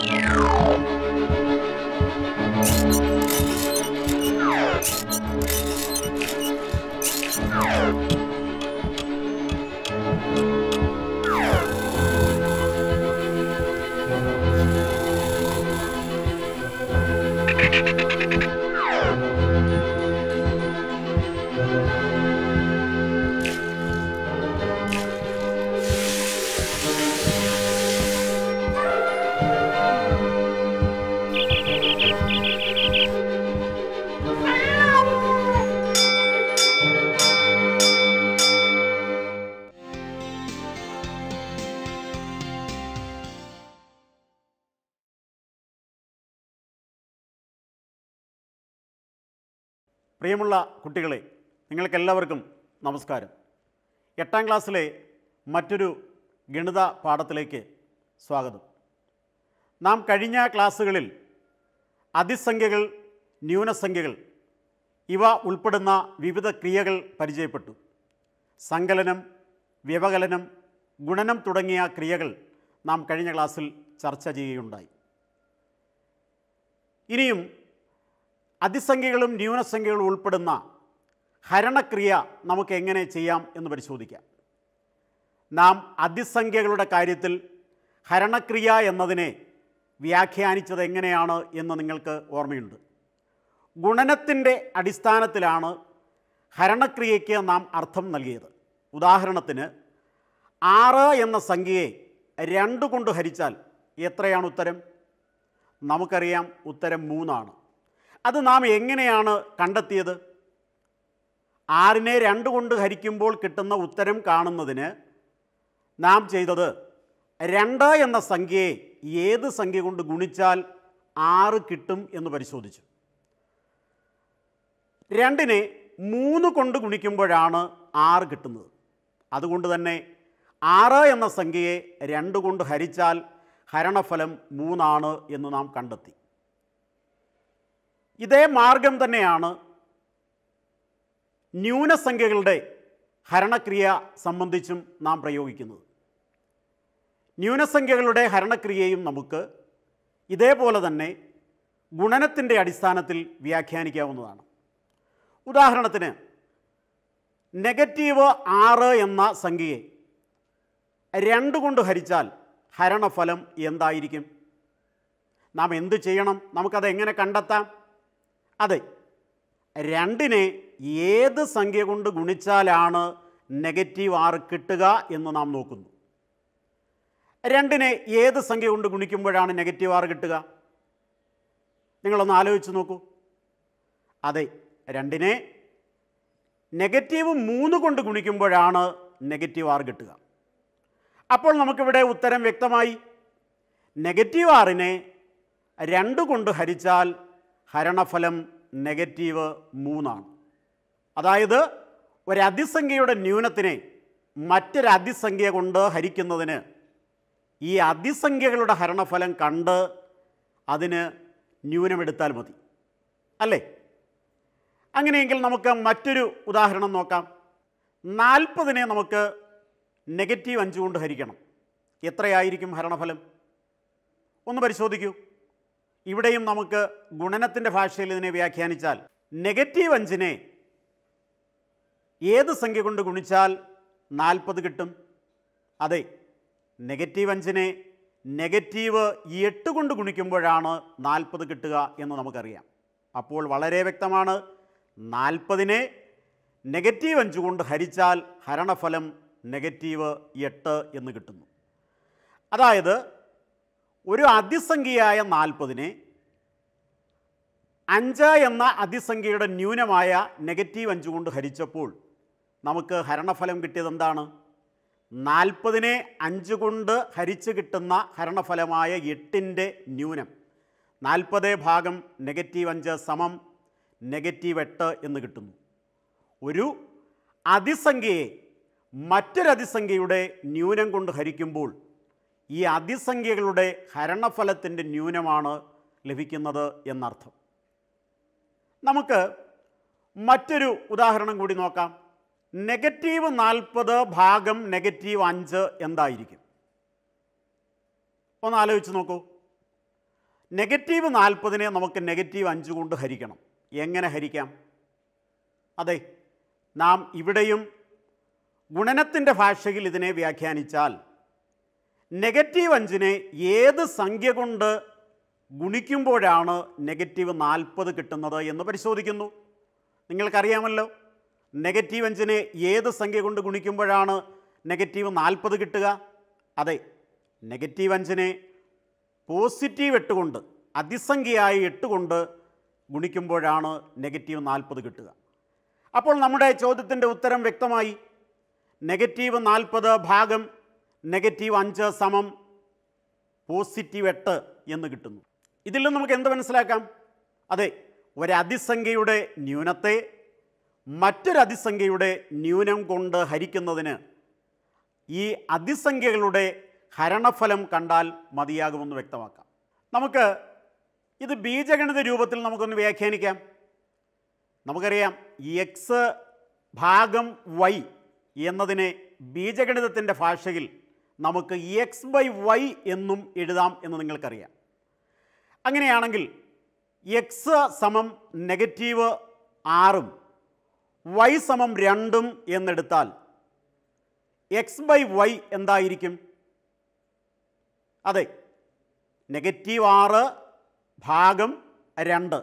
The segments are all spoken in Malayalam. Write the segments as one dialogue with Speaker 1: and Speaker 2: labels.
Speaker 1: Yeah. പ്രിയമുള്ള കുട്ടികളെ നിങ്ങൾക്കെല്ലാവർക്കും നമസ്കാരം എട്ടാം ക്ലാസ്സിലെ മറ്റൊരു ഗണിത പാഠത്തിലേക്ക് സ്വാഗതം നാം കഴിഞ്ഞ ക്ലാസ്സുകളിൽ അതിസംഖ്യകൾ ന്യൂനസംഖ്യകൾ ഇവ ഉൾപ്പെടുന്ന വിവിധ ക്രിയകൾ പരിചയപ്പെട്ടു സങ്കലനം വ്യവകലനം ഗുണനം തുടങ്ങിയ ക്രിയകൾ നാം കഴിഞ്ഞ ക്ലാസ്സിൽ ചർച്ച ചെയ്യുകയുണ്ടായി ഇനിയും അതിസംഖ്യകളും ന്യൂനസംഖ്യകളും ഉൾപ്പെടുന്ന ഹരണക്രിയ നമുക്ക് എങ്ങനെ ചെയ്യാം എന്ന് പരിശോധിക്കാം നാം അതിസംഖ്യകളുടെ കാര്യത്തിൽ ഹരണക്രിയ എന്നതിനെ വ്യാഖ്യാനിച്ചത് എങ്ങനെയാണ് എന്ന് നിങ്ങൾക്ക് ഓർമ്മയുണ്ട് ഗുണനത്തിൻ്റെ അടിസ്ഥാനത്തിലാണ് ഹരണക്രിയയ്ക്ക് നാം അർത്ഥം നൽകിയത് ഉദാഹരണത്തിന് ആറ് എന്ന സംഖ്യയെ രണ്ട് കൊണ്ട് ഹരിച്ചാൽ എത്രയാണ് ഉത്തരം നമുക്കറിയാം ഉത്തരം മൂന്നാണ് അത് നാം എങ്ങനെയാണ് കണ്ടെത്തിയത് ആറിനെ രണ്ട് കൊണ്ട് ഹരിക്കുമ്പോൾ കിട്ടുന്ന ഉത്തരം കാണുന്നതിന് നാം ചെയ്തത് രണ്ട് എന്ന സംഖ്യയെ ഏത് സംഖ്യ കൊണ്ട് ഗുണിച്ചാൽ ആറ് കിട്ടും എന്ന് പരിശോധിച്ചു രണ്ടിനെ മൂന്ന് കൊണ്ട് ഗുണിക്കുമ്പോഴാണ് ആറ് കിട്ടുന്നത് അതുകൊണ്ട് തന്നെ ആറ് എന്ന സംഖ്യയെ രണ്ട് കൊണ്ട് ഹരിച്ചാൽ ഹരണഫലം മൂന്നാണ് എന്ന് നാം കണ്ടെത്തി ഇതേ മാർഗം തന്നെയാണ് ന്യൂനസംഖ്യകളുടെ ഹരണക്രിയ സംബന്ധിച്ചും നാം പ്രയോഗിക്കുന്നത് ന്യൂനസംഖ്യകളുടെ ഹരണക്രിയയും നമുക്ക് ഇതേപോലെ തന്നെ ഗുണനത്തിൻ്റെ അടിസ്ഥാനത്തിൽ വ്യാഖ്യാനിക്കാവുന്നതാണ് ഉദാഹരണത്തിന് നെഗറ്റീവ് ആറ് എന്ന സംഖ്യയെ രണ്ട് കൊണ്ട് ഹരിച്ചാൽ ഹരണഫലം എന്തായിരിക്കും നാം എന്ത് ചെയ്യണം നമുക്കത് എങ്ങനെ കണ്ടെത്താം അതെ രണ്ടിനെ ഏത് സംഖ്യ കൊണ്ട് ഗുണിച്ചാലാണ് നെഗറ്റീവ് ആറ് കിട്ടുക എന്ന് നാം നോക്കുന്നു രണ്ടിനെ ഏത് സംഖ്യ കൊണ്ട് ഗുണിക്കുമ്പോഴാണ് നെഗറ്റീവ് ആറ് കിട്ടുക നിങ്ങളൊന്ന് ആലോചിച്ച് നോക്കൂ അതെ രണ്ടിനെ നെഗറ്റീവ് മൂന്ന് കൊണ്ട് ഗുണിക്കുമ്പോഴാണ് നെഗറ്റീവ് ആറ് കിട്ടുക അപ്പോൾ നമുക്കിവിടെ ഉത്തരം വ്യക്തമായി നെഗറ്റീവ് ആറിനെ രണ്ട് കൊണ്ട് ഹരിച്ചാൽ ഹരണഫലം നെഗറ്റീവ് മൂന്നാണ് അതായത് ഒരതിസംഖ്യയുടെ ന്യൂനത്തിനെ മറ്റൊരതിസംഖ്യ കൊണ്ട് ഹരിക്കുന്നതിന് ഈ അതിസംഖ്യകളുടെ ഹരണഫലം കണ്ട് അതിന് ന്യൂനമെടുത്താൽ മതി അല്ലേ അങ്ങനെയെങ്കിൽ നമുക്ക് മറ്റൊരു ഉദാഹരണം നോക്കാം നാൽപ്പതിനെ നമുക്ക് നെഗറ്റീവ് അഞ്ച് കൊണ്ട് ഹരിക്കണം എത്രയായിരിക്കും ഹരണഫലം ഒന്ന് പരിശോധിക്കൂ ഇവിടെയും നമുക്ക് ഗുണനത്തിൻ്റെ ഭാഷയിൽ ഇതിനെ വ്യാഖ്യാനിച്ചാൽ നെഗറ്റീവ് അഞ്ചിനെ ഏത് സംഖ്യ കൊണ്ട് ഗുണിച്ചാൽ നാൽപ്പത് കിട്ടും അതെ നെഗറ്റീവ് അഞ്ചിനെ നെഗറ്റീവ് എട്ട് കൊണ്ട് ഗുണിക്കുമ്പോഴാണ് നാൽപ്പത് കിട്ടുക എന്ന് നമുക്കറിയാം അപ്പോൾ വളരെ വ്യക്തമാണ് നാൽപ്പതിനെ നെഗറ്റീവ് അഞ്ച് കൊണ്ട് ഹരിച്ചാൽ ഹരണഫലം നെഗറ്റീവ് എട്ട് എന്ന് കിട്ടുന്നു അതായത് ഒരു അതിസംഖ്യയായ നാൽപ്പതിനെ അഞ്ച് എന്ന അതിസംഖ്യയുടെ ന്യൂനമായ നെഗറ്റീവ് അഞ്ച് കൊണ്ട് ഹരിച്ചപ്പോൾ നമുക്ക് ഹരണഫലം കിട്ടിയത് എന്താണ് നാൽപ്പതിനെ അഞ്ച് കൊണ്ട് ഹരിച്ച് കിട്ടുന്ന ഹരണഫലമായ എട്ടിൻ്റെ ന്യൂനം നാൽപ്പത് ഭാഗം നെഗറ്റീവ് അഞ്ച് സമം നെഗറ്റീവ് എട്ട് എന്ന് കിട്ടുന്നു ഒരു അതിസംഖ്യയെ മറ്റൊരതിസംഖ്യയുടെ ന്യൂനം കൊണ്ട് ഹരിക്കുമ്പോൾ ഈ അതിസംഖ്യകളുടെ ഹരണഫലത്തിൻ്റെ ന്യൂനമാണ് ലഭിക്കുന്നത് എന്നർത്ഥം നമുക്ക് മറ്റൊരു ഉദാഹരണം കൂടി നോക്കാം നെഗറ്റീവ് നാൽപ്പത് ഭാഗം നെഗറ്റീവ് അഞ്ച് എന്തായിരിക്കും ഒന്ന് ആലോചിച്ച് നോക്കൂ നെഗറ്റീവ് നാൽപ്പതിനെ നമുക്ക് നെഗറ്റീവ് അഞ്ച് കൊണ്ട് ഹരിക്കണം എങ്ങനെ ഹരിക്കാം അതെ നാം ഇവിടെയും ഗുണനത്തിൻ്റെ ഭാഷയിൽ ഇതിനെ വ്യാഖ്യാനിച്ചാൽ നെഗറ്റീവ് അഞ്ചിനെ ഏത് സംഖ്യ കൊണ്ട് ഗുണിക്കുമ്പോഴാണ് നെഗറ്റീവ് നാൽപ്പത് കിട്ടുന്നത് എന്ന് പരിശോധിക്കുന്നു നിങ്ങൾക്കറിയാമല്ലോ നെഗറ്റീവ് അഞ്ചിനെ ഏത് സംഖ്യ കൊണ്ട് ഗുണിക്കുമ്പോഴാണ് നെഗറ്റീവ് നാൽപ്പത് കിട്ടുക അതെ നെഗറ്റീവ് അഞ്ചിനെ പോസിറ്റീവ് എട്ട് കൊണ്ട് അതിസംഖ്യയായി എട്ട് കൊണ്ട് ഗുണിക്കുമ്പോഴാണ് നെഗറ്റീവ് നാൽപ്പത് കിട്ടുക അപ്പോൾ നമ്മുടെ ചോദ്യത്തിൻ്റെ ഉത്തരം വ്യക്തമായി നെഗറ്റീവ് നാൽപ്പത് ഭാഗം നെഗറ്റീവ് അഞ്ച് സമം പോസിറ്റീവ് എട്ട് എന്ന് കിട്ടുന്നു ഇതിൽ നിന്ന് നമുക്ക് എന്ത് മനസ്സിലാക്കാം അതെ ഒരതിസംഖ്യയുടെ ന്യൂനത്തെ മറ്റൊരതിസംഖ്യയുടെ ന്യൂനം കൊണ്ട് ഹരിക്കുന്നതിന് ഈ അതിസംഖ്യകളുടെ ഹരണഫലം കണ്ടാൽ മതിയാകുമെന്ന് വ്യക്തമാക്കാം നമുക്ക് ഇത് ബീജഗണിത രൂപത്തിൽ നമുക്കൊന്ന് വ്യാഖ്യാനിക്കാം നമുക്കറിയാം എക്സ് ഭാഗം വൈ എന്നതിനെ ബീജഗണിതത്തിൻ്റെ ഭാഷയിൽ നമുക്ക് എക്സ് ബൈ വൈ എന്നും എഴുതാം എന്ന് നിങ്ങൾക്കറിയാം അങ്ങനെയാണെങ്കിൽ എക്സ് സമം നെഗറ്റീവ് ആറും വൈ സമം രണ്ടും എന്നെടുത്താൽ എക്സ് ബൈ വൈ എന്തായിരിക്കും അതെ നെഗറ്റീവ് ആറ് ഭാഗം രണ്ട്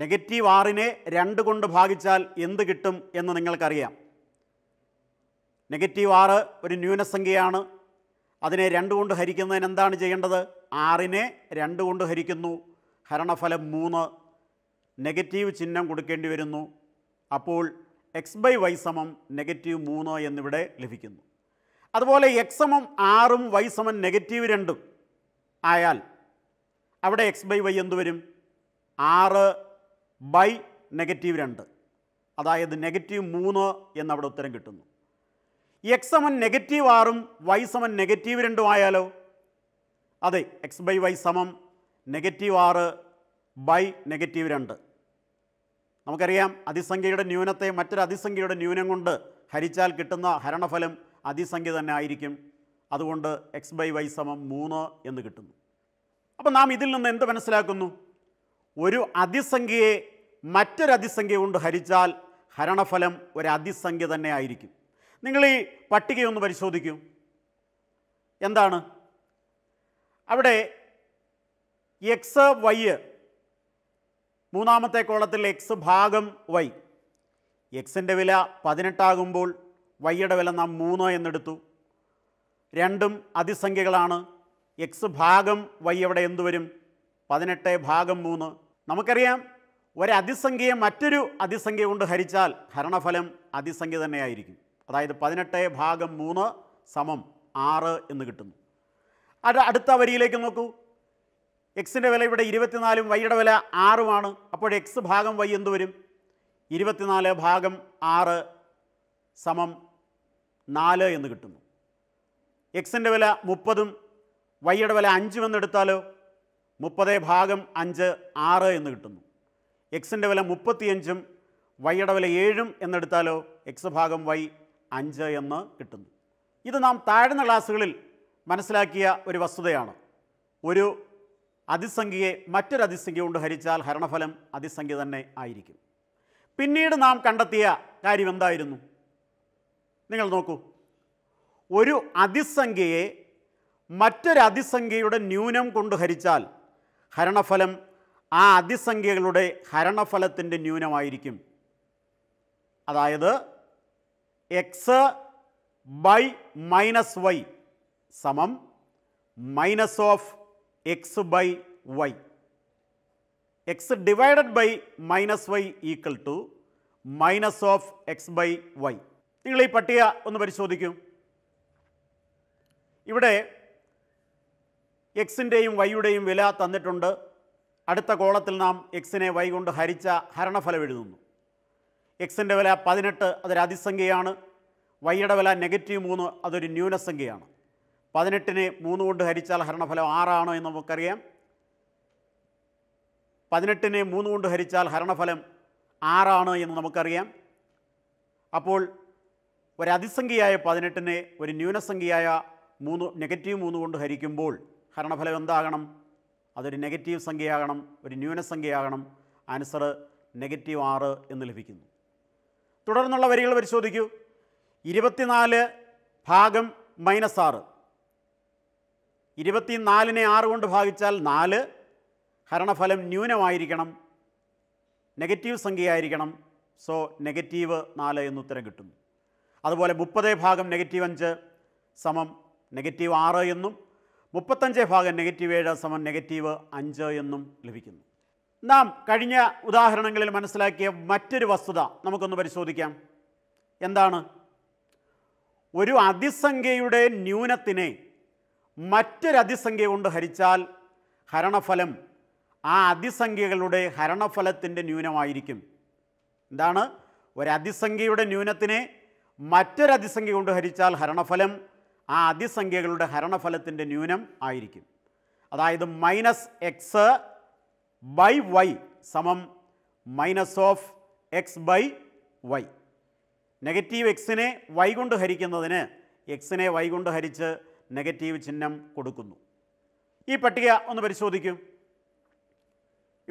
Speaker 1: നെഗറ്റീവ് ആറിനെ രണ്ട് കൊണ്ട് ഭാഗിച്ചാൽ എന്ത് കിട്ടും എന്ന് നിങ്ങൾക്കറിയാം നെഗറ്റീവ് ആറ് ഒരു ന്യൂനസംഖ്യയാണ് അതിനെ രണ്ട് കൊണ്ട് ഹരിക്കുന്നതിന് എന്താണ് ചെയ്യേണ്ടത് ആറിനെ രണ്ട് കൊണ്ട് ഹരിക്കുന്നു ഹരണഫലം മൂന്ന് നെഗറ്റീവ് ചിഹ്നം കൊടുക്കേണ്ടി വരുന്നു അപ്പോൾ എക്സ് ബൈ വൈ സമം നെഗറ്റീവ് മൂന്ന് എന്നിവിടെ ലഭിക്കുന്നു അതുപോലെ എക്സമം ആറും വൈ സമം നെഗറ്റീവ് രണ്ടും ആയാൽ അവിടെ എക്സ് ബൈ വൈ എന്ത് വരും ആറ് ബൈ നെഗറ്റീവ് രണ്ട് അതായത് നെഗറ്റീവ് മൂന്ന് എന്നവിടെ ഉത്തരം കിട്ടുന്നു എക്സ് സമൻ നെഗറ്റീവ് ആറും വൈ സമൻ നെഗറ്റീവ് രണ്ടും ആയാലോ അതെ എക്സ് ബൈ വൈ സമം നെഗറ്റീവ് ആറ് ബൈ നെഗറ്റീവ് രണ്ട് നമുക്കറിയാം അതിസംഖ്യയുടെ ന്യൂനത്തെ മറ്റൊരു അതിസംഖ്യയുടെ ന്യൂനം കൊണ്ട് ഹരിച്ചാൽ കിട്ടുന്ന ഹരണഫലം അതിസംഖ്യ തന്നെ ആയിരിക്കും അതുകൊണ്ട് എക്സ് ബൈ വൈ സമം മൂന്ന് എന്ന് കിട്ടുന്നു അപ്പോൾ നാം ഇതിൽ നിന്ന് എന്ത് മനസ്സിലാക്കുന്നു ഒരു അതിസംഖ്യയെ മറ്റൊരു അതിസംഖ്യ കൊണ്ട് ഹരിച്ചാൽ ഹരണഫലം ഒരു അതിസംഖ്യ തന്നെ ആയിരിക്കും നിങ്ങൾ ഈ പട്ടികയൊന്ന് പരിശോധിക്കൂ എന്താണ് അവിടെ എക്സ് വൈ മൂന്നാമത്തെ കോളത്തിൽ എക്സ് ഭാഗം വൈ എക്സിൻ്റെ വില പതിനെട്ടാകുമ്പോൾ വൈയുടെ വില നാം മൂന്ന് എന്നെടുത്തു രണ്ടും അതിസംഖ്യകളാണ് എക്സ് ഭാഗം വൈ അവിടെ എന്തു വരും പതിനെട്ട് ഭാഗം മൂന്ന് നമുക്കറിയാം ഒരതിസംഖ്യയെ മറ്റൊരു അതിസംഖ്യ കൊണ്ട് ഹരിച്ചാൽ ഹരണഫലം അതിസംഖ്യ തന്നെയായിരിക്കും അതായത് പതിനെട്ട് ഭാഗം മൂന്ന് സമം ആറ് എന്ന് കിട്ടുന്നു അത് അടുത്ത വരിയിലേക്ക് നോക്കൂ എക്സിൻ്റെ വില ഇവിടെ ഇരുപത്തിനാലും വൈയുടെ വില ആറുമാണ് അപ്പോൾ എക്സ് ഭാഗം വൈ എന്ത് വരും ഇരുപത്തിനാല് ഭാഗം ആറ് സമം നാല് എന്ന് കിട്ടുന്നു എക്സിൻ്റെ വില മുപ്പതും വൈയുടെ വില അഞ്ചും എന്നെടുത്താലോ മുപ്പത് ഭാഗം അഞ്ച് ആറ് എന്ന് കിട്ടുന്നു എക്സിൻ്റെ വില മുപ്പത്തിയഞ്ചും വൈയുടെ വില ഏഴും എന്നെടുത്താലോ എക്സ് ഭാഗം വൈ അഞ്ച് എന്ന് കിട്ടുന്നു ഇത് നാം താഴ്ന്ന ക്ലാസ്സുകളിൽ മനസ്സിലാക്കിയ ഒരു വസ്തുതയാണ് ഒരു അതിസംഖ്യയെ മറ്റൊരു അതിസംഖ്യ കൊണ്ട് ഹരിച്ചാൽ ഹരണഫലം അതിസംഖ്യ തന്നെ ആയിരിക്കും പിന്നീട് നാം കണ്ടെത്തിയ കാര്യം എന്തായിരുന്നു നിങ്ങൾ നോക്കൂ ഒരു അതിസംഖ്യയെ മറ്റൊരു അതിസംഖ്യയുടെ ന്യൂനം കൊണ്ട് ഹരിച്ചാൽ ഹരണഫലം ആ അതിസംഖ്യകളുടെ ഹരണഫലത്തിൻ്റെ ന്യൂനമായിരിക്കും അതായത് എക്സ് ബൈ മൈനസ് വൈ സമം minus of x by y x divided by minus y equal to minus of x by y നിങ്ങൾ ഈ പട്ടിക ഒന്ന് പരിശോധിക്കും ഇവിടെ എക്സിൻ്റെയും വൈയുടെയും വില തന്നിട്ടുണ്ട് അടുത്ത കോളത്തിൽ നാം എക്സിനെ വൈ കൊണ്ട് ഹരിച്ച ഹരണഫലം എഴുതുന്നു എക്സിൻ്റെ വില പതിനെട്ട് അതൊരു അതിസംഖ്യയാണ് വൈയുടെ വില നെഗറ്റീവ് മൂന്ന് അതൊരു ന്യൂനസംഖ്യയാണ് പതിനെട്ടിനെ മൂന്ന് കൊണ്ട് ഹരിച്ചാൽ ഹരണഫലം ആറാണോ എന്ന് നമുക്കറിയാം പതിനെട്ടിനെ മൂന്ന് കൊണ്ട് ഹരിച്ചാൽ ഹരണഫലം ആറാണ് എന്ന് നമുക്കറിയാം അപ്പോൾ ഒരു അതിസംഖ്യയായ പതിനെട്ടിനെ ഒരു ന്യൂനസംഖ്യയായ മൂന്ന് നെഗറ്റീവ് മൂന്ന് കൊണ്ട് ഹരിക്കുമ്പോൾ ഹരണഫലം എന്താകണം അതൊരു നെഗറ്റീവ് സംഖ്യയാകണം ഒരു ന്യൂനസംഖ്യയാകണം ആൻസർ നെഗറ്റീവ് ആറ് എന്ന് ലഭിക്കുന്നു തുടർന്നുള്ള വരികൾ പരിശോധിക്കൂ ഇരുപത്തിനാല് ഭാഗം മൈനസ് ആറ് ഇരുപത്തിനാലിനെ ആറ് കൊണ്ട് ഭാഗിച്ചാൽ നാല് ഹരണഫലം ന്യൂനമായിരിക്കണം നെഗറ്റീവ് സംഖ്യയായിരിക്കണം സോ നെഗറ്റീവ് നാല് എന്നുത്തരം കിട്ടുന്നു അതുപോലെ മുപ്പത് ഭാഗം നെഗറ്റീവ് അഞ്ച് സമം നെഗറ്റീവ് ആറ് എന്നും മുപ്പത്തഞ്ച് ഭാഗം നെഗറ്റീവ് ഏഴ് സമം നെഗറ്റീവ് അഞ്ച് എന്നും ലഭിക്കുന്നു നാം കഴിഞ്ഞ ഉദാഹരണങ്ങളിൽ മനസ്സിലാക്കിയ മറ്റൊരു വസ്തുത നമുക്കൊന്ന് പരിശോധിക്കാം എന്താണ് ഒരു അതിസംഖ്യയുടെ ന്യൂനത്തിനെ മറ്റൊരതിസംഖ്യ കൊണ്ട് ഹരിച്ചാൽ ഹരണഫലം ആ അതിസംഖ്യകളുടെ ഹരണഫലത്തിൻ്റെ ന്യൂനമായിരിക്കും എന്താണ് ഒരതിസംഖ്യയുടെ ന്യൂനത്തിനെ മറ്റൊരതിസംഖ്യ കൊണ്ട് ഹരിച്ചാൽ ഹരണഫലം ആ അതിസംഖ്യകളുടെ ഹരണഫലത്തിൻ്റെ ന്യൂനം ആയിരിക്കും അതായത് മൈനസ് എക്സ് ബൈ വൈ സമം minus of x by y negative എക്സിനെ വൈ കൊണ്ട് ഹരിക്കുന്നതിന് എക്സിനെ വൈ കൊണ്ട് ഹരിച്ച് നെഗറ്റീവ് ചിഹ്നം കൊടുക്കുന്നു ഈ പട്ടിക ഒന്ന് പരിശോധിക്കും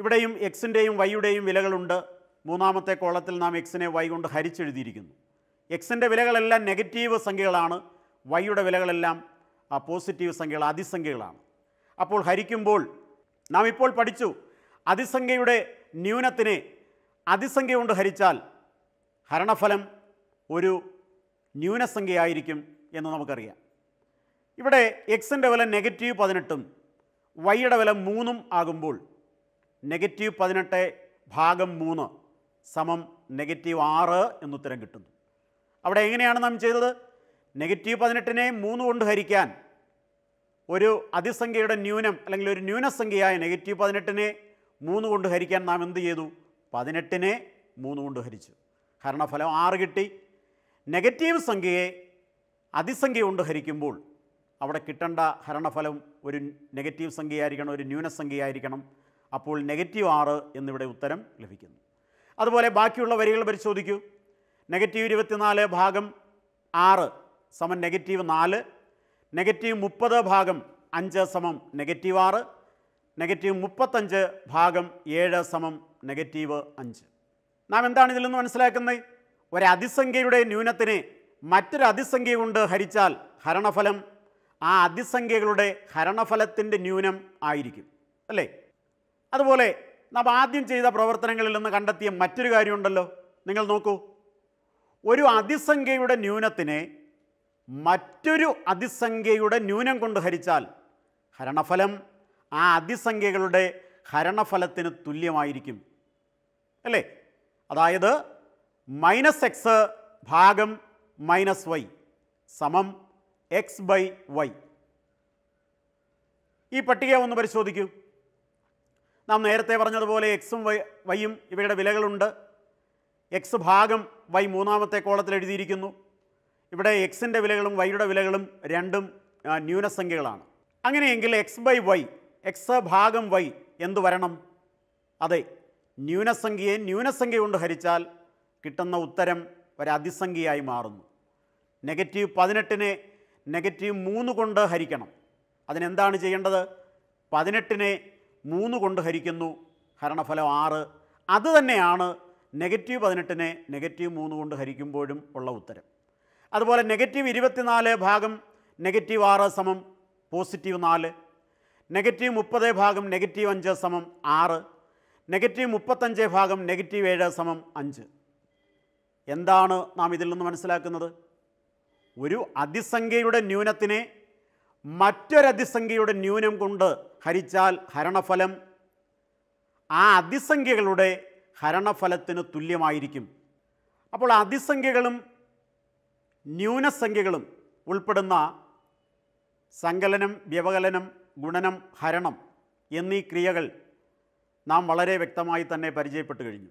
Speaker 1: ഇവിടെയും എക്സിൻ്റെയും വൈയുടെയും വിലകളുണ്ട് മൂന്നാമത്തെ കോളത്തിൽ നാം എക്സിനെ വൈ കൊണ്ട് ഹരിച്ചെഴുതിയിരിക്കുന്നു എക്സിൻ്റെ വിലകളെല്ലാം നെഗറ്റീവ് സംഖ്യകളാണ് വൈയുടെ വിലകളെല്ലാം പോസിറ്റീവ് സംഖ്യകൾ അതിസംഖ്യകളാണ് അപ്പോൾ ഹരിക്കുമ്പോൾ നാം ഇപ്പോൾ പഠിച്ചു അതിസംഖ്യയുടെ ന്യൂനത്തിനെ അതിസംഖ്യ കൊണ്ട് ഹരിച്ചാൽ ഹരണഫലം ഒരു ന്യൂനസംഖ്യയായിരിക്കും എന്ന് നമുക്കറിയാം ഇവിടെ എക്സിൻ്റെ വില നെഗറ്റീവ് പതിനെട്ടും വൈയുടെ വില മൂന്നും ആകുമ്പോൾ നെഗറ്റീവ് പതിനെട്ട് ഭാഗം മൂന്ന് സമം നെഗറ്റീവ് ആറ് എന്നുത്തരം കിട്ടുന്നു അവിടെ എങ്ങനെയാണ് നാം ചെയ്തത് നെഗറ്റീവ് പതിനെട്ടിനെ മൂന്ന് കൊണ്ട് ഹരിക്കാൻ ഒരു അതിസംഖ്യയുടെ ന്യൂനം അല്ലെങ്കിൽ ഒരു ന്യൂനസംഖ്യയായ നെഗറ്റീവ് പതിനെട്ടിനെ മൂന്ന് കൊണ്ട് ഹരിക്കാൻ നാം എന്ത് ചെയ്തു പതിനെട്ടിനെ മൂന്ന് കൊണ്ട് ഹരിച്ചു ഹരണഫലം ആറ് കിട്ടി നെഗറ്റീവ് സംഖ്യയെ അതിസംഖ്യ കൊണ്ട് ഹരിക്കുമ്പോൾ അവിടെ കിട്ടേണ്ട ഹരണഫലം ഒരു നെഗറ്റീവ് സംഖ്യയായിരിക്കണം ഒരു ന്യൂനസംഖ്യയായിരിക്കണം അപ്പോൾ നെഗറ്റീവ് ആറ് എന്നിവിടെ ഉത്തരം ലഭിക്കുന്നു അതുപോലെ ബാക്കിയുള്ള വരികൾ പരിശോധിക്കൂ നെഗറ്റീവ് ഇരുപത്തിനാല് ഭാഗം ആറ് സമം നെഗറ്റീവ് നാല് നെഗറ്റീവ് മുപ്പത് ഭാഗം അഞ്ച് സമം നെഗറ്റീവ് ആറ് നെഗറ്റീവ് മുപ്പത്തഞ്ച് ഭാഗം ഏഴ് സമം നെഗറ്റീവ് അഞ്ച് നാം എന്താണ് ഇതിൽ നിന്ന് മനസ്സിലാക്കുന്നത് ഒരതിസംഖ്യയുടെ ന്യൂനത്തിനെ മറ്റൊരു അതിസംഖ്യ കൊണ്ട് ഹരിച്ചാൽ ഹരണഫലം ആ അതിസംഖ്യകളുടെ ഹരണഫലത്തിൻ്റെ ന്യൂനം ആയിരിക്കും അല്ലേ അതുപോലെ നാം ആദ്യം ചെയ്ത പ്രവർത്തനങ്ങളിൽ നിന്ന് കണ്ടെത്തിയ മറ്റൊരു കാര്യമുണ്ടല്ലോ നിങ്ങൾ നോക്കൂ ഒരു അതിസംഖ്യയുടെ ന്യൂനത്തിനെ മറ്റൊരു അതിസംഖ്യയുടെ ന്യൂനം കൊണ്ട് ഹരിച്ചാൽ ഹരണഫലം ആ അതിസംഖ്യകളുടെ ഹരണഫലത്തിന് തുല്യമായിരിക്കും അല്ലേ അതായത് മൈനസ് എക്സ് ഭാഗം മൈനസ് വൈ സമം എക്സ് ബൈ വൈ ഈ പട്ടിക ഒന്ന് പരിശോധിക്കൂ നാം നേരത്തെ പറഞ്ഞതുപോലെ എക്സും വൈ വൈയും ഇവയുടെ വിലകളുണ്ട് എക്സ് ഭാഗം വൈ മൂന്നാമത്തെ കോളത്തിൽ എഴുതിയിരിക്കുന്നു ഇവിടെ എക്സിൻ്റെ വിലകളും വൈയുടെ വിലകളും രണ്ടും ന്യൂനസംഖ്യകളാണ് അങ്ങനെയെങ്കിൽ എക്സ് ബൈ വൈ എക്സ് ഭാഗം വൈ എന്തു വരണം അതെ ന്യൂനസംഖ്യയെ ന്യൂനസംഖ്യ കൊണ്ട് ഹരിച്ചാൽ കിട്ടുന്ന ഉത്തരം ഒരതിസംഖ്യയായി മാറുന്നു നെഗറ്റീവ് പതിനെട്ടിനെ നെഗറ്റീവ് മൂന്ന് കൊണ്ട് ഹരിക്കണം അതിനെന്താണ് ചെയ്യേണ്ടത് പതിനെട്ടിനെ മൂന്ന് കൊണ്ട് ഹരിക്കുന്നു ഹരണഫലം ആറ് അത് തന്നെയാണ് നെഗറ്റീവ് പതിനെട്ടിനെ നെഗറ്റീവ് മൂന്ന് കൊണ്ട് ഹരിക്കുമ്പോഴും ഉള്ള ഉത്തരം അതുപോലെ നെഗറ്റീവ് ഇരുപത്തിനാല് ഭാഗം നെഗറ്റീവ് ആറ് സമം പോസിറ്റീവ് നാല് നെഗറ്റീവ് മുപ്പത് ഭാഗം നെഗറ്റീവ് അഞ്ച് സമം ആറ് നെഗറ്റീവ് മുപ്പത്തഞ്ച് ഭാഗം നെഗറ്റീവ് ഏഴ് സമം അഞ്ച് എന്താണ് നാം ഇതിൽ നിന്ന് മനസ്സിലാക്കുന്നത് ഒരു അതിസംഖ്യയുടെ ന്യൂനത്തിനെ മറ്റൊരതിസംഖ്യയുടെ ന്യൂനം കൊണ്ട് ഹരിച്ചാൽ ഹരണഫലം ആ അതിസംഖ്യകളുടെ ഹരണഫലത്തിന് തുല്യമായിരിക്കും അപ്പോൾ അതിസംഖ്യകളും ന്യൂനസംഖ്യകളും ഉൾപ്പെടുന്ന സങ്കലനം വ്യവകലനം ഗുണനം ഹരണം എന്നീ ക്രിയകൾ നാം വളരെ വ്യക്തമായി തന്നെ പരിചയപ്പെട്ടു കഴിഞ്ഞു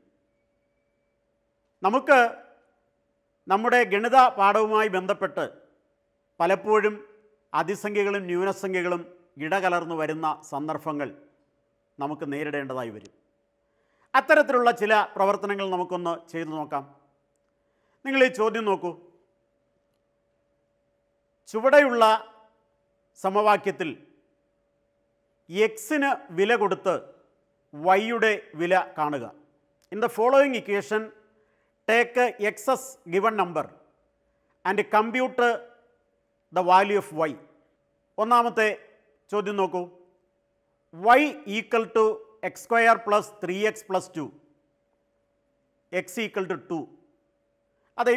Speaker 1: നമുക്ക് നമ്മുടെ ഗണിത പാഠവുമായി ബന്ധപ്പെട്ട് പലപ്പോഴും അതിസംഖ്യകളും ന്യൂനസംഖ്യകളും ഇടകലർന്നു വരുന്ന സന്ദർഭങ്ങൾ നമുക്ക് നേരിടേണ്ടതായി വരും അത്തരത്തിലുള്ള ചില പ്രവർത്തനങ്ങൾ നമുക്കൊന്ന് ചെയ്തു നോക്കാം നിങ്ങൾ ഈ ചോദ്യം നോക്കൂ ചുവടെയുള്ള സമവാക്യത്തിൽ എക്സിന് വില കൊടുത്ത് വൈയുടെ വില കാണുക in the following equation take x as given number and computer the value of y ഒന്നാമത്തെ ചോദ്യം നോക്കൂ y equal to x square plus three x plus two x equal to two അതെ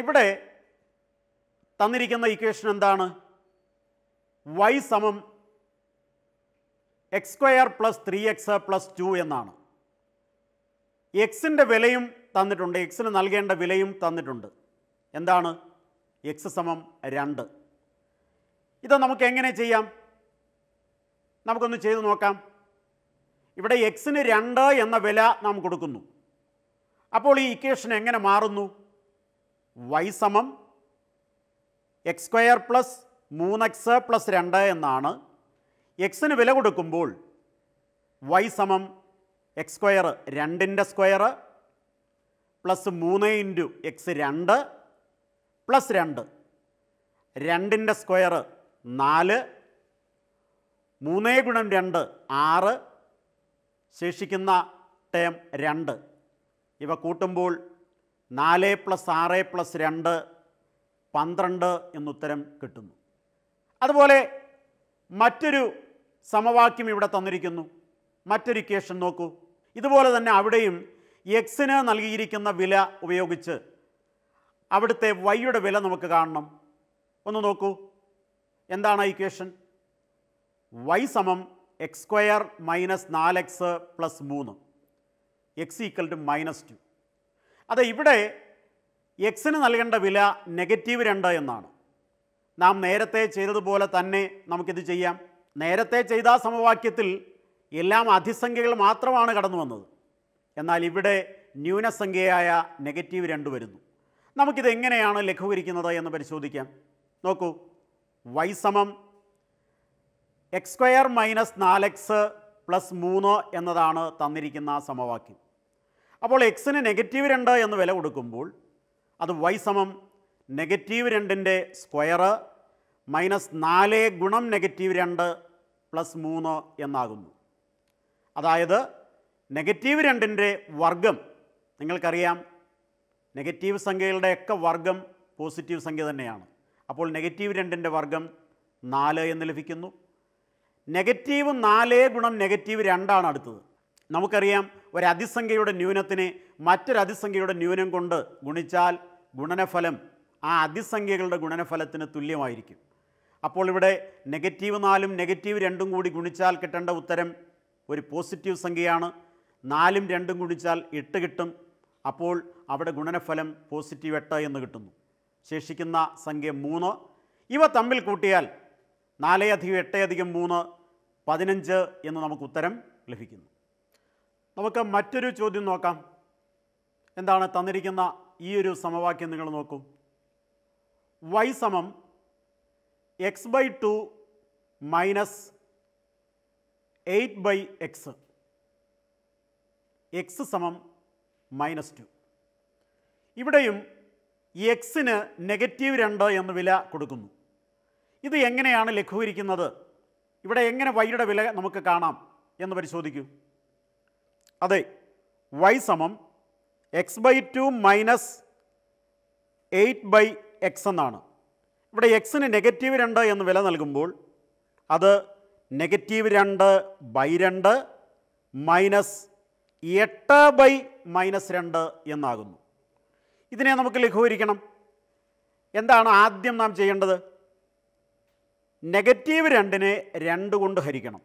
Speaker 1: തന്നിരിക്കുന്ന ഇക്വേഷൻ എന്താണ് വൈ സമം x square plus three x plus two എന്നാണ് എക്സിൻ്റെ വിലയും തന്നിട്ടുണ്ട് എക്സിന് നൽകേണ്ട വിലയും തന്നിട്ടുണ്ട് എന്താണ് എക്സ് സമം രണ്ട് ഇത് നമുക്ക് എങ്ങനെ ചെയ്യാം നമുക്കൊന്ന് ചെയ്തു നോക്കാം ഇവിടെ എക്സിന് രണ്ട് എന്ന വില നാം കൊടുക്കുന്നു അപ്പോൾ ഈ ഇക്വേഷൻ എങ്ങനെ മാറുന്നു വൈ സമം എക്സ് സ്ക്വയർ പ്ലസ് മൂന്ന് എക്സ് പ്ലസ് രണ്ട് എന്നാണ് എക്സിന് വില കൊടുക്കുമ്പോൾ വൈ സമം എക്സ് സ്ക്വയർ രണ്ടിൻ്റെ സ്ക്വയർ പ്ലസ് മൂന്ന് ഇൻറ്റു എക്സ് രണ്ട് പ്ലസ് രണ്ട് രണ്ടിൻ്റെ സ്ക്വയർ നാല് മൂന്ന് ഗുണം രണ്ട് ആറ് ശേഷിക്കുന്ന ടേം രണ്ട് ഇവ കൂട്ടുമ്പോൾ നാല് പ്ലസ് ആറ് പ്ലസ് രണ്ട് പന്ത്രണ്ട് എന്നുത്തരം കിട്ടുന്നു അതുപോലെ മറ്റൊരു സമവാക്യം ഇവിടെ തന്നിരിക്കുന്നു മറ്റൊരു ഇക്വേഷൻ നോക്കൂ ഇതുപോലെ തന്നെ അവിടെയും എക്സിന് നൽകിയിരിക്കുന്ന വില ഉപയോഗിച്ച് അവിടുത്തെ വൈയുടെ വില നമുക്ക് കാണണം ഒന്ന് നോക്കൂ എന്താണ് ഇക്വേഷൻ വൈ സമം എക്സ് സ്ക്വയർ മൈനസ് നാല് എക്സ് പ്ലസ് മൂന്ന് x equal to minus two അതെ ഇവിടെ എക്സിന് നൽകേണ്ട വില നെഗറ്റീവ് രണ്ട് എന്നാണ് നാം നേരത്തെ ചെയ്തതുപോലെ തന്നെ നമുക്കിത് ചെയ്യാം നേരത്തെ ചെയ്ത സമവാക്യത്തിൽ എല്ലാം അധിസംഖ്യകൾ മാത്രമാണ് കടന്നു വന്നത് എന്നാൽ ഇവിടെ ന്യൂനസംഖ്യയായ നെഗറ്റീവ് രണ്ട് വരുന്നു നമുക്കിത് എങ്ങനെയാണ് ലഘൂകരിക്കുന്നത് എന്ന് പരിശോധിക്കാം നോക്കൂ വൈ സമം എക്സ് സ്ക്വയർ മൈനസ് നാല് എക്സ് പ്ലസ് മൂന്ന് എന്നതാണ് തന്നിരിക്കുന്ന സമവാക്യം അപ്പോൾ എക്സിന് നെഗറ്റീവ് രണ്ട് എന്ന് വില കൊടുക്കുമ്പോൾ അത് വൈ സമം നെഗറ്റീവ് രണ്ടിൻ്റെ സ്ക്വയർ മൈനസ് നാല് ഗുണം നെഗറ്റീവ് രണ്ട് പ്ലസ് മൂന്ന് എന്നാകുന്നു അതായത് നെഗറ്റീവ് രണ്ടിൻ്റെ വർഗം നിങ്ങൾക്കറിയാം നെഗറ്റീവ് സംഖ്യകളുടെയൊക്കെ വർഗം പോസിറ്റീവ് സംഖ്യ തന്നെയാണ് അപ്പോൾ നെഗറ്റീവ് രണ്ടിൻ്റെ വർഗം നാല് എന്ന് ലഭിക്കുന്നു നെഗറ്റീവ് നാല് ഗുണം നെഗറ്റീവ് രണ്ടാണ് അടുത്തത് നമുക്കറിയാം ഒരു അതിസംഖ്യയുടെ ന്യൂനത്തിനെ മറ്റൊരു ന്യൂനം കൊണ്ട് ഗുണിച്ചാൽ ഗുണനഫലം ആ അതിസംഖ്യകളുടെ ഗുണനഫലത്തിന് തുല്യമായിരിക്കും അപ്പോൾ ഇവിടെ നെഗറ്റീവ് നാലും നെഗറ്റീവ് രണ്ടും കൂടി ഗുണിച്ചാൽ കിട്ടേണ്ട ഉത്തരം ഒരു പോസിറ്റീവ് സംഖ്യയാണ് നാലും രണ്ടും ഗുണിച്ചാൽ എട്ട് കിട്ടും അപ്പോൾ അവിടെ ഗുണനഫലം പോസിറ്റീവ് എട്ട് എന്ന് കിട്ടുന്നു ശേഷിക്കുന്ന സംഖ്യ മൂന്ന് ഇവ തമ്മിൽ കൂട്ടിയാൽ നാലേ അധികം എട്ടേ അധികം മൂന്ന് പതിനഞ്ച് എന്ന് നമുക്ക് ഉത്തരം ലഭിക്കുന്നു നമുക്ക് മറ്റൊരു ചോദ്യം നോക്കാം എന്താണ് തന്നിരിക്കുന്ന ഈ ഒരു സമവാക്യം നിങ്ങൾ നോക്കൂ വൈ സമം x by two minus eight by x x സമം മൈനസ് ടു ഇവിടെയും എക്സിന് നെഗറ്റീവ് രണ്ട് എന്ന് വില കൊടുക്കുന്നു ഇത് എങ്ങനെയാണ് ലഘൂകരിക്കുന്നത് ഇവിടെ എങ്ങനെ വൈയുടെ വില നമുക്ക് കാണാം എന്ന് പരിശോധിക്കൂ അതെ വൈ സമം x by two minus eight by x എന്നാണ് ഇവിടെ എക്സിന് നെഗറ്റീവ് രണ്ട് എന്ന് വില നൽകുമ്പോൾ അത് നെഗറ്റീവ് രണ്ട് ബൈ രണ്ട് മൈനസ് എട്ട് ബൈ മൈനസ് രണ്ട് എന്നാകുന്നു ഇതിനെ നമുക്ക് ലഘൂകരിക്കണം എന്താണ് ആദ്യം നാം ചെയ്യേണ്ടത് നെഗറ്റീവ് രണ്ടിനെ രണ്ട് കൊണ്ട് ഹരിക്കണം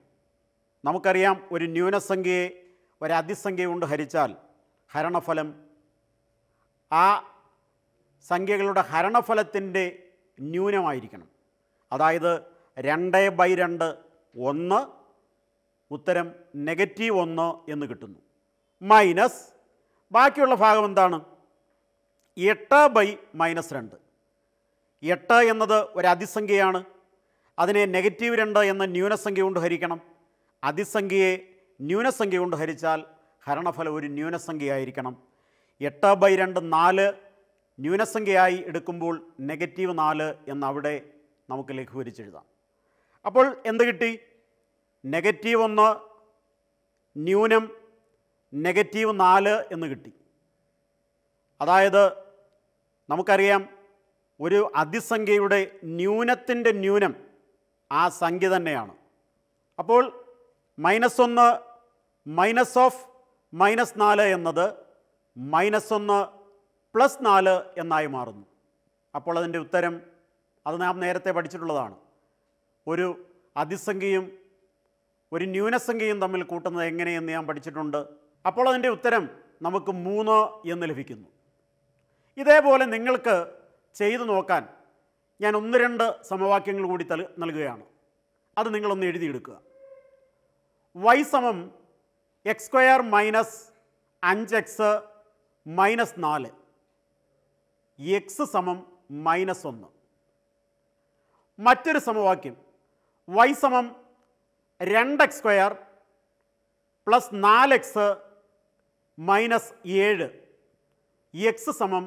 Speaker 1: നമുക്കറിയാം ഒരു ന്യൂനസംഖ്യയെ ഒരതിസംഖ്യ കൊണ്ട് ഹരിച്ചാൽ ഹരണഫലം ആ സംഖ്യകളുടെ ഹരണഫലത്തിൻ്റെ ന്യൂനമായിരിക്കണം അതായത് രണ്ട് ബൈ രണ്ട് ഒന്ന് ഉത്തരം നെഗറ്റീവ് ഒന്ന് എന്ന് കിട്ടുന്നു മൈനസ് ബാക്കിയുള്ള ഭാഗം എന്താണ് എട്ട് ബൈ മൈനസ് രണ്ട് എട്ട് എന്നത് ഒരു അതിസംഖ്യയാണ് അതിനെ നെഗറ്റീവ് രണ്ട് എന്ന ന്യൂനസംഖ്യ കൊണ്ട് ഹരിക്കണം അതിസംഖ്യയെ ന്യൂനസംഖ്യ കൊണ്ട് ഹരിച്ചാൽ ഹരണഫലം ഒരു ന്യൂനസംഖ്യയായിരിക്കണം എട്ട് ബൈ രണ്ട് നാല് ന്യൂനസംഖ്യയായി എടുക്കുമ്പോൾ നെഗറ്റീവ് നാല് എന്നവിടെ നമുക്ക് ലഘൂകരിച്ചെഴുതാം അപ്പോൾ എന്ത് കിട്ടി നെഗറ്റീവ് ഒന്ന് ന്യൂനം നെഗറ്റീവ് നാല് എന്ന് കിട്ടി അതായത് നമുക്കറിയാം ഒരു അതിസംഖ്യയുടെ ന്യൂനത്തിൻ്റെ ന്യൂനം ആ സംഖ്യ തന്നെയാണ് അപ്പോൾ മൈനസ് ഒന്ന് മൈനസ് ഓഫ് മൈനസ് നാല് എന്നത് മൈനസ് ഒന്ന് പ്ലസ് നാല് എന്നായി മാറുന്നു അപ്പോൾ അതിൻ്റെ ഉത്തരം അത് നാം നേരത്തെ പഠിച്ചിട്ടുള്ളതാണ് ഒരു അതിസംഖ്യയും ഒരു ന്യൂനസംഖ്യയും തമ്മിൽ കൂട്ടുന്നത് എങ്ങനെയെന്ന് ഞാൻ പഠിച്ചിട്ടുണ്ട് അപ്പോൾ അതിൻ്റെ ഉത്തരം നമുക്ക് മൂന്ന് എന്ന് ലഭിക്കുന്നു ഇതേപോലെ നിങ്ങൾക്ക് ചെയ്തു നോക്കാൻ ഞാൻ ഒന്ന് രണ്ട് സമവാക്യങ്ങൾ കൂടി തൽ നൽകുകയാണ് അത് നിങ്ങളൊന്ന് എഴുതിയെടുക്കുക വൈ സമം എക്സ് സ്ക്വയർ മൈനസ് അഞ്ച് എക്സ് മൈനസ് നാല് എക്സ് സമം മൈനസ് ഒന്ന് മറ്റൊരു സമവാക്യം വൈ സമം രണ്ട് എക്സ് സ്ക്വയർ പ്ലസ് നാല് എക്സ് മൈനസ് ഏഴ് എക്സ് സമം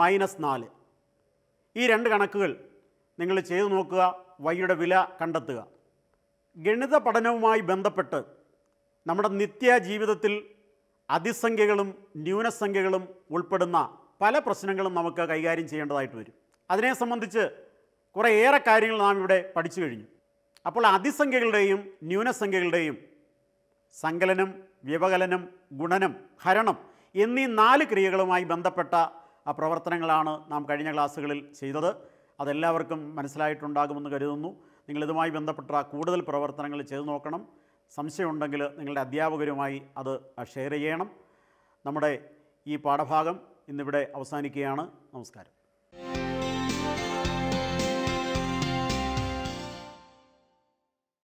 Speaker 1: മൈനസ് നാല് ഈ രണ്ട് കണക്കുകൾ നിങ്ങൾ ചെയ്തു നോക്കുക വൈയുടെ വില കണ്ടെത്തുക ഗണിത പഠനവുമായി ബന്ധപ്പെട്ട് നമ്മുടെ നിത്യ ജീവിതത്തിൽ അതിസംഖ്യകളും ന്യൂനസംഖ്യകളും ഉൾപ്പെടുന്ന പല പ്രശ്നങ്ങളും നമുക്ക് കൈകാര്യം ചെയ്യേണ്ടതായിട്ട് വരും അതിനെ സംബന്ധിച്ച് കുറേയേറെ കാര്യങ്ങൾ നാം ഇവിടെ പഠിച്ചു കഴിഞ്ഞു അപ്പോൾ അതിസംഖ്യകളുടെയും ന്യൂനസംഖ്യകളുടെയും സങ്കലനം വ്യവകലനം ഗുണനം ഹരണം എന്നീ നാല് ക്രിയകളുമായി ബന്ധപ്പെട്ട പ്രവർത്തനങ്ങളാണ് നാം കഴിഞ്ഞ ക്ലാസ്സുകളിൽ ചെയ്തത് അതെല്ലാവർക്കും മനസ്സിലായിട്ടുണ്ടാകുമെന്ന് കരുതുന്നു നിങ്ങളിതുമായി ബന്ധപ്പെട്ട കൂടുതൽ പ്രവർത്തനങ്ങൾ ചെയ്തു നോക്കണം സംശയമുണ്ടെങ്കിൽ നിങ്ങളുടെ അധ്യാപകരുമായി അത് ഷെയർ ചെയ്യണം നമ്മുടെ ഈ പാഠഭാഗം ഇന്നിവിടെ അവസാനിക്കുകയാണ് നമസ്കാരം